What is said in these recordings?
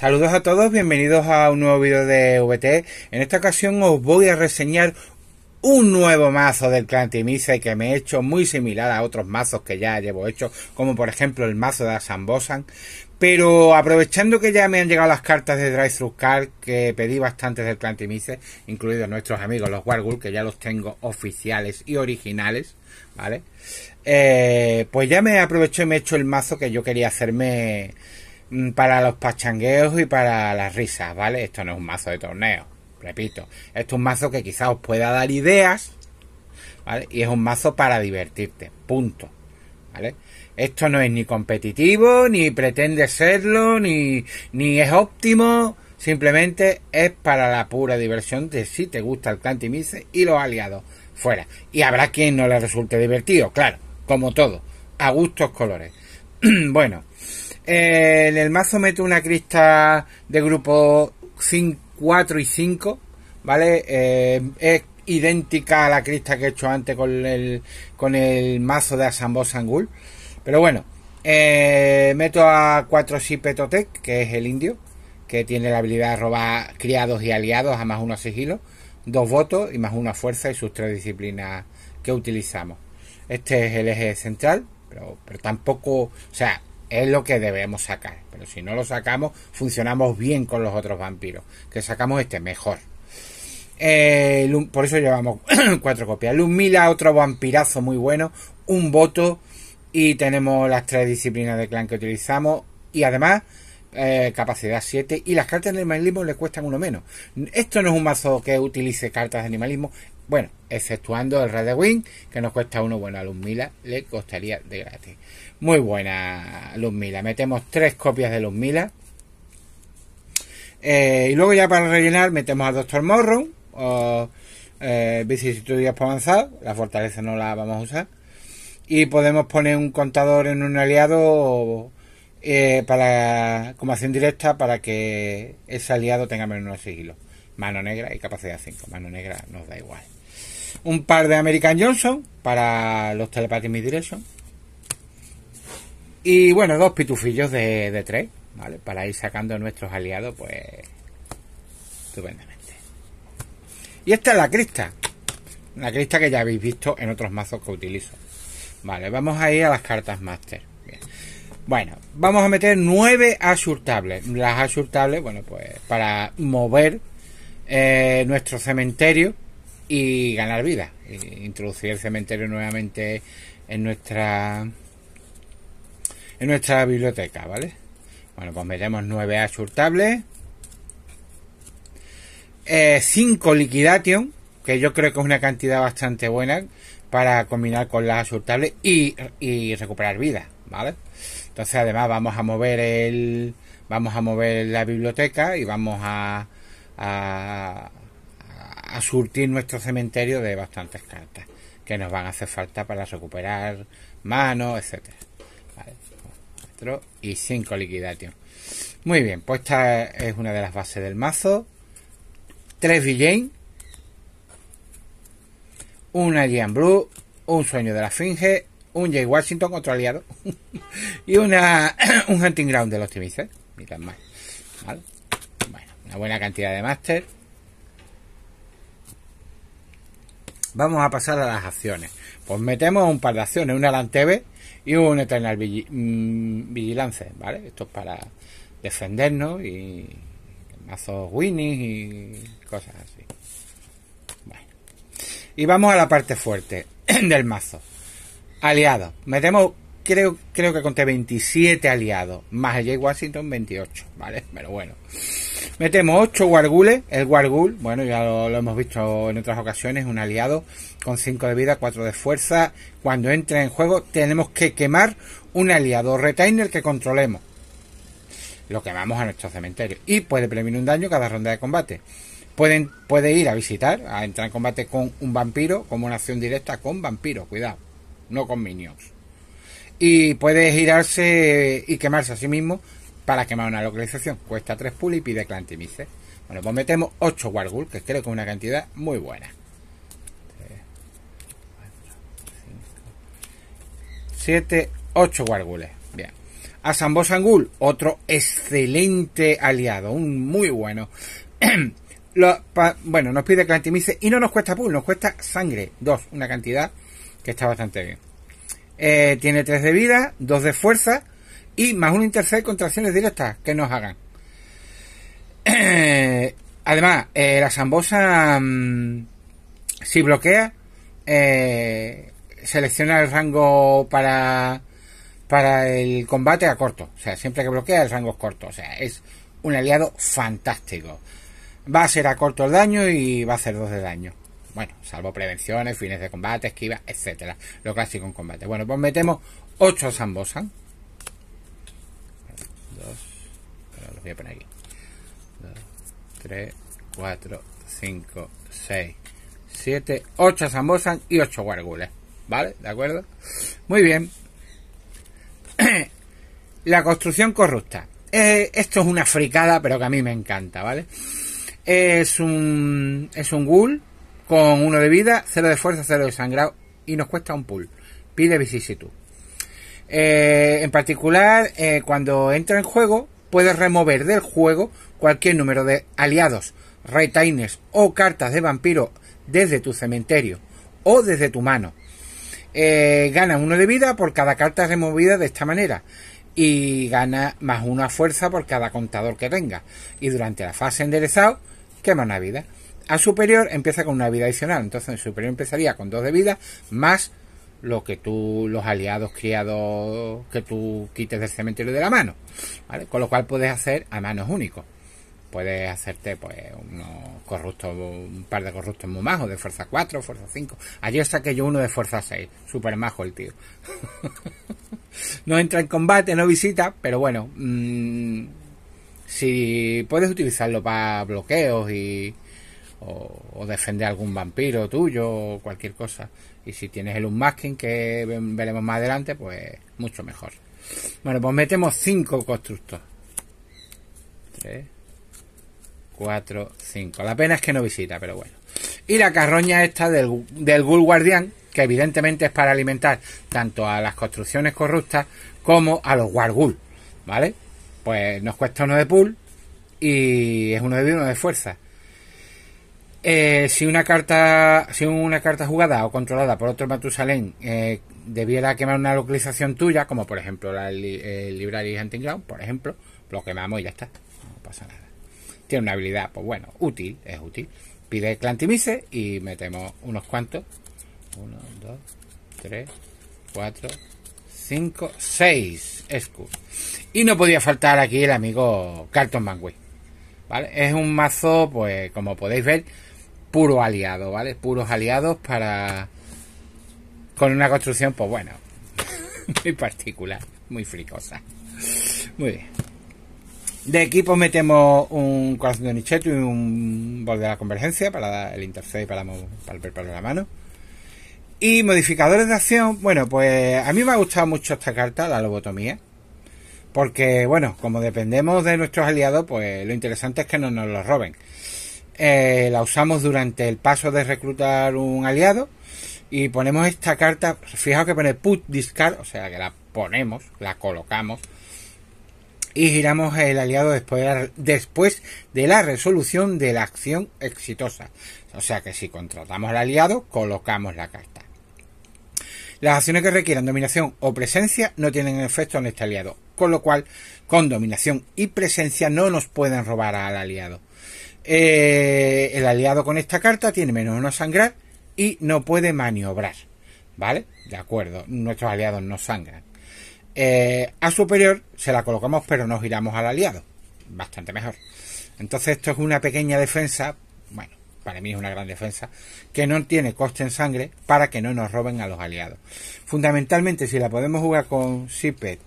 Saludos a todos, bienvenidos a un nuevo vídeo de VT. En esta ocasión os voy a reseñar un nuevo mazo del clan que me he hecho muy similar a otros mazos que ya llevo hecho, como por ejemplo el mazo de Asambosan. Pero aprovechando que ya me han llegado las cartas de Drive que pedí bastantes del clan incluidos nuestros amigos los Wargul, que ya los tengo oficiales y originales, ¿vale? Eh, pues ya me aprovecho y me he hecho el mazo que yo quería hacerme Mm, para los pachangueos y para las risas, ¿vale? Esto no es un mazo de torneo, repito. Esto es un mazo que quizás os pueda dar ideas, ¿vale? Y es un mazo para divertirte, punto, ¿vale? Esto no es ni competitivo, ni pretende serlo, ni, ni es óptimo. Simplemente es para la pura diversión de si te gusta el clan y los aliados. Fuera. Y habrá quien no le resulte divertido, claro, como todo. A gustos colores. bueno. Eh, en el mazo meto una crista de grupo 4 y 5, ¿vale? Eh, es idéntica a la crista que he hecho antes con el, con el mazo de Asambos Pero bueno, eh, meto a 4 Petotec, que es el indio, que tiene la habilidad de robar criados y aliados a más uno sigilo, dos votos y más una fuerza y sus tres disciplinas que utilizamos. Este es el eje central, pero, pero tampoco, o sea, es lo que debemos sacar. Pero si no lo sacamos, funcionamos bien con los otros vampiros. Que sacamos este mejor. Eh, por eso llevamos cuatro copias. Lumila, otro vampirazo muy bueno. Un voto. Y tenemos las tres disciplinas de clan que utilizamos. Y además, eh, capacidad 7. Y las cartas de animalismo le cuestan uno menos. Esto no es un mazo que utilice cartas de animalismo. Bueno, exceptuando el Red Wing, que nos cuesta uno. Bueno, a Luzmila le costaría de gratis. Muy buena Luzmila. Metemos tres copias de Luzmila. Eh, y luego ya para rellenar metemos al Doctor Morrow. O eh, vicisitudes avanzado. La fortaleza no la vamos a usar. Y podemos poner un contador en un aliado eh, para como acción directa para que ese aliado tenga menos sigilo. Mano negra y capacidad 5. Mano negra nos da igual un par de American Johnson para los Telepathy Mid Direction. Y bueno, dos pitufillos de, de tres, ¿vale? Para ir sacando nuestros aliados, pues. estupendamente. Y esta es la crista. La crista que ya habéis visto en otros mazos que utilizo. Vale, vamos a ir a las cartas Master. Bueno, vamos a meter nueve asurtables. Las asurtables, bueno, pues para mover eh, nuestro cementerio y ganar vida. introducir el cementerio nuevamente en nuestra en nuestra biblioteca, ¿vale? Bueno, pues metemos 9 asurtables 5 eh, liquidation, que yo creo que es una cantidad bastante buena para combinar con las asurtables y, y recuperar vida, ¿vale? Entonces además vamos a mover el vamos a mover la biblioteca y vamos a a surtir nuestro cementerio de bastantes cartas que nos van a hacer falta para recuperar manos, etc y 5 liquidation Muy bien, pues esta es una de las bases del mazo. 3 Villain, una Gian Blue, un Sueño de la Finge, un Jay Washington, otro aliado, y una, un Hunting Ground de los Timices Bueno, una buena cantidad de máster. Vamos a pasar a las acciones. Pues metemos un par de acciones, una Lanteve y un Eternal mm, Vigilance, ¿vale? Esto es para defendernos y mazos Winnie y cosas así. Y vamos a la parte fuerte del mazo. Aliados. Metemos, creo, creo que conté 27 aliados, más el jay Washington 28, ¿vale? Pero bueno. Metemos 8 Wargules. El Wargul, bueno, ya lo, hemos visto en otras ocasiones, un aliado con 5 de vida, 4 de fuerza. Cuando entra en juego tenemos que quemar un aliado retainer que controlemos. Lo quemamos a nuestro cementerio. Y puede prevenir un daño cada ronda de combate. Pueden, puede ir a visitar, a entrar en combate con un vampiro, como una acción directa con vampiro, cuidado, no con minions. Y puede girarse y quemarse a sí mismo para quemar una localización. Cuesta 3 pull y pide clantimice. Bueno, pues metemos 8 Wargul, que creo que es una cantidad muy buena. 7, 8 Wargules. Bien. A Sambo Sangul, otro excelente aliado, un muy bueno. bueno, nos pide Clantimice y no nos cuesta pull, nos cuesta sangre. 2, una cantidad que está bastante bien. Eh, tiene 3 de vida, 2 de fuerza, y más un intercept contra acciones directas que nos hagan. además, eh, la zambosa, mm, si bloquea, eh, selecciona el rango para, para el combate a corto. O sea, siempre que bloquea, el rango es corto. O sea, es un aliado fantástico. Va a ser a corto el daño y va a hacer dos de daño. Bueno, salvo prevenciones, fines de combate, esquiva, etcétera. Lo clásico en combate. Bueno, pues metemos 8 Zambosan. voy a poner aquí. 2, 3, 4, 5, 6, 7, 8 Zambosan y 8 Wargules. ¿Vale? ¿De acuerdo? Muy bien. La construcción corrupta. Eh, esto es una fricada, pero que a mí me encanta, ¿vale? Es un, es un ghoul con 1 de vida, 0 de fuerza, 0 de sangrado y nos cuesta un pull Pide vicisitud. Eh, en particular, eh, cuando entra en juego, puedes remover del juego cualquier número de aliados, retainers o cartas de vampiro desde tu cementerio o desde tu mano. Eh, gana uno de vida por cada carta removida de esta manera y gana más una fuerza por cada contador que tenga. Y durante la fase enderezado, quema una vida. A superior empieza con una vida adicional, entonces el superior empezaría con dos de vida más lo que tú, los aliados criados que tú quites del cementerio de la mano, Con lo cual puedes hacer a manos únicos. Puedes hacerte, pues, unos corruptos, un par de corruptos muy majos, de fuerza 4, fuerza 5. Ayer saqué yo uno de fuerza 6, super majo el tío. no entra en combate, no visita, pero bueno, mm, si puedes utilizarlo para bloqueos y, o, o defender algún vampiro tuyo o cualquier cosa y si tienes el unmasking, que veremos más adelante, pues mucho mejor. Bueno, pues metemos 5 constructos. 3, 4, 5. La pena es que no visita, pero bueno. Y la carroña esta del, del Guardián, que evidentemente es para alimentar tanto a las construcciones corruptas como a los Wargul. ¿Vale? Pues nos cuesta uno de pool y es uno de uno de fuerza. Eh, si una carta si una carta jugada o controlada por otro Matusalén eh, debiera quemar una localización tuya, como por ejemplo el, Library Hunting Ground, por ejemplo, lo quemamos y ya está, no pasa nada. Tiene una habilidad, pues bueno, útil, es útil. Pide Clantimise y metemos unos cuantos. Uno, dos, tres, cuatro, 5, 6 Y no podía faltar aquí el amigo Carton Manway. ¿Vale? Es un mazo, pues como podéis ver, puro aliado, ¿vale? Puros aliados para... Con una construcción, pues bueno, muy particular, muy fricosa. Muy bien. De equipo metemos un corazón de Nicheto y un bol de la convergencia para el interface para, para el preparo de la mano. Y modificadores de acción, bueno, pues a mí me ha gustado mucho esta carta, la lobotomía. Porque, bueno, como dependemos de nuestros aliados, pues lo interesante es que no nos lo roben. Eh, la usamos durante el paso de reclutar un aliado y ponemos esta carta, fijaos que pone put discard, o sea que la ponemos, la colocamos y giramos el aliado después después de la resolución de la acción exitosa. O sea que si contratamos al aliado, colocamos la carta. Las acciones que requieran dominación o presencia no tienen efecto en este aliado, con lo cual con dominación y presencia no nos pueden robar al aliado. Eh, el aliado con esta carta tiene menos uno sangrar y no puede maniobrar. ¿Vale? De acuerdo, nuestros aliados no sangran. Eh, a superior se la colocamos pero nos giramos al aliado. Bastante mejor. Entonces esto es una pequeña defensa, bueno, para mí es una gran defensa, que no tiene coste en sangre para que no nos roben a los aliados. Fundamentalmente si la podemos jugar con Sipet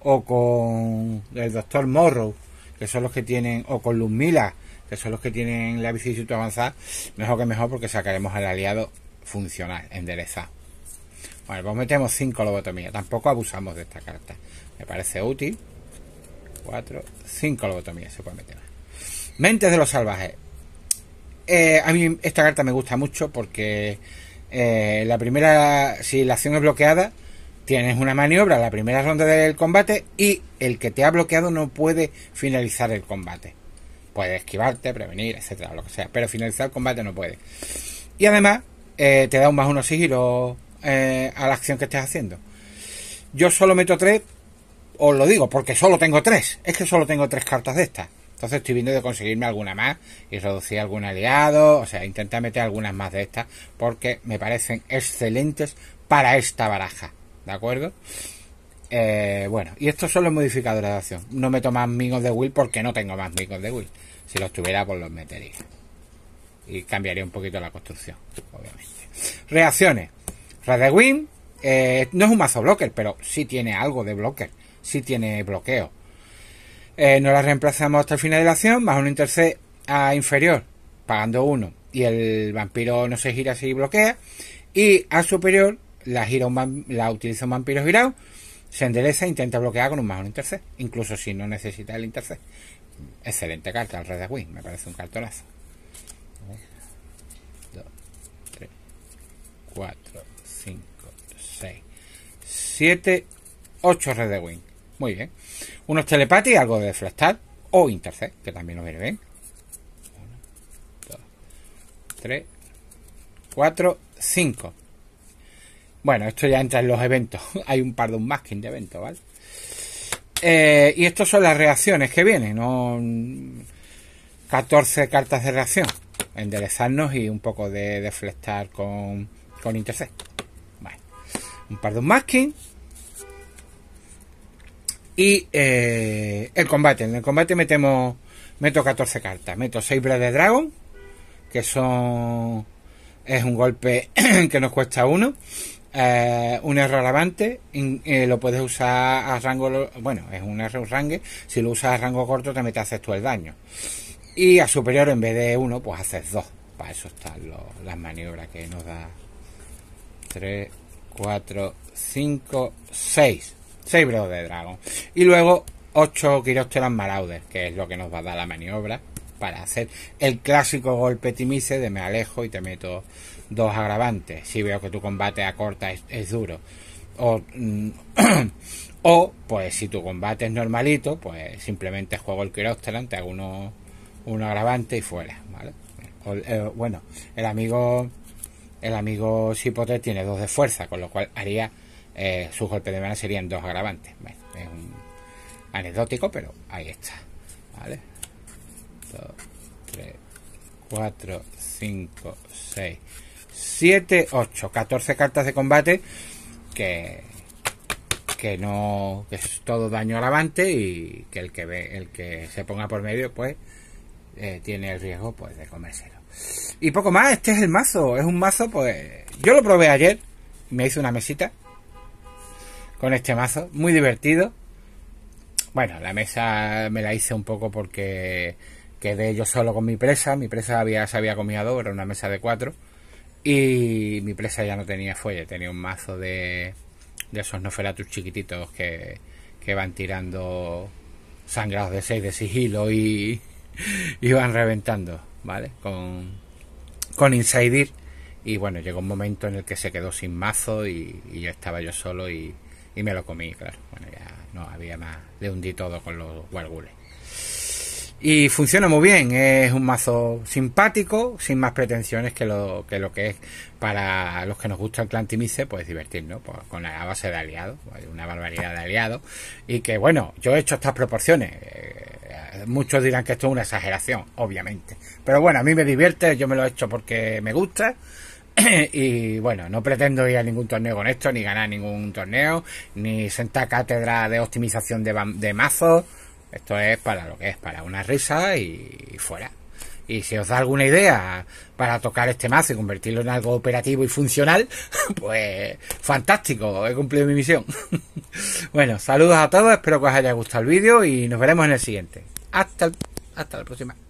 o con el Doctor Morrow, que son los que tienen, o con Lumila, que son los que tienen la bicicleta avanzada, mejor que mejor porque sacaremos al aliado funcional, enderezado. Bueno, pues metemos 5 lobotomías. Tampoco abusamos de esta carta. Me parece útil. 4, 5 lobotomías se puede meter. Mentes de los salvajes. Eh, a mí esta carta me gusta mucho porque eh, la primera, si la acción es bloqueada, tienes una maniobra, la primera ronda del combate y el que te ha bloqueado no puede finalizar el combate. Puede esquivarte, prevenir, etcétera, lo que sea. Pero finalizar el combate no puede. Y además, eh, te da un más uno sigilo eh, a la acción que estés haciendo. Yo solo meto tres, os lo digo, porque solo tengo tres. Es que solo tengo tres cartas de estas. Entonces estoy viendo de conseguirme alguna más y reducir algún aliado. O sea, intentar meter algunas más de estas porque me parecen excelentes para esta baraja. ¿De acuerdo? Eh, bueno, y estos son los modificadores de acción. No meto más amigos de Will porque no tengo más amigos de Will. Si los tuviera, pues los metería. Y cambiaría un poquito la construcción, obviamente. Reacciones. de eh, no es un mazo blocker, pero sí tiene algo de blocker. Sí tiene bloqueo. Eh, no la reemplazamos hasta el final de la acción, más un intercede a inferior, pagando uno. Y el vampiro no se gira si bloquea. Y a superior la, gira la utiliza un vampiro girado se endereza e intenta bloquear con un más intercept, incluso si no necesita el intercept. Excelente carta al Red de me parece un cartonazo. 2, 3, 4, 5, 6, 7, 8 Red de Muy bien. Unos telepati, algo de deflectar o intercept, que también nos viene bien. 1, 2, 3, 4, 5. Bueno, esto ya entra en los eventos. Hay un par de un masking de eventos, ¿vale? Eh, y estas son las reacciones que vienen, ¿no? 14 cartas de reacción. Enderezarnos y un poco de deflectar con, con intercept. Un par de un masking Y eh, el combate. En el combate metemos, meto 14 cartas. Meto 6 de Dragon. Que son. Es un golpe que nos cuesta uno. Eh, un error avante eh, lo puedes usar a rango bueno es un error range si lo usas a rango corto también te haces tú el daño y a superior en vez de uno pues haces dos para eso están las maniobras que nos da 3 4 5 6 6 bros de dragón y luego 8 quirópteros marauder que es lo que nos va a dar la maniobra para hacer el clásico golpe Timice de me alejo y te meto dos agravantes. Si veo que tu combate a corta es, duro. Mm, o, pues si tu combate es normalito, pues simplemente juego el Kiroctalan, te hago uno, agravante y fuera. ¿vale? Eh, bueno, el amigo el amigo tiene dos de fuerza, con lo cual haría eh, sus de mana serían dos agravantes. es un anecdótico, pero ahí está. ¿Vale? 3, 4, 5, 6, 7, 8. 14 cartas de combate que que no que es todo daño al avante y que el que ve, el que se ponga por medio pues eh, tiene el riesgo pues de comérselo y poco más este es el mazo es un mazo pues yo lo probé ayer me hice una mesita con este mazo muy divertido bueno la mesa me la hice un poco porque Quedé yo solo con mi presa, mi presa había, se había comido era una mesa de cuatro. Y mi presa ya no tenía fuelle, tenía un mazo de, de esos noferatus chiquititos que, van tirando sangrados de seis de sigilo y, van reventando, ¿vale? Con, con Insidir. Y bueno, llegó un momento en el que se quedó sin mazo y, yo estaba yo solo y, me lo comí, claro. Bueno, ya no había más, le hundí todo con los guargules. Y funciona muy bien, es un mazo simpático, sin más pretensiones que lo que, lo que es para los que nos gusta el clan Timice, pues divertirnos pues con la base de aliados, una barbaridad de aliados. Y que bueno, yo he hecho estas proporciones. Eh, muchos dirán que esto es una exageración, obviamente. Pero bueno, a mí me divierte, yo me lo he hecho porque me gusta y bueno, no pretendo ir a ningún torneo con esto, ni ganar ningún torneo, ni sentar cátedra de optimización de, de mazos, esto es para lo que es, para una risa y, fuera. Y si os da alguna idea para tocar este mazo y convertirlo en algo operativo y funcional, pues fantástico, he cumplido mi misión. bueno, saludos a todos, espero que os haya gustado el vídeo y nos veremos en el siguiente. Hasta, hasta la próxima.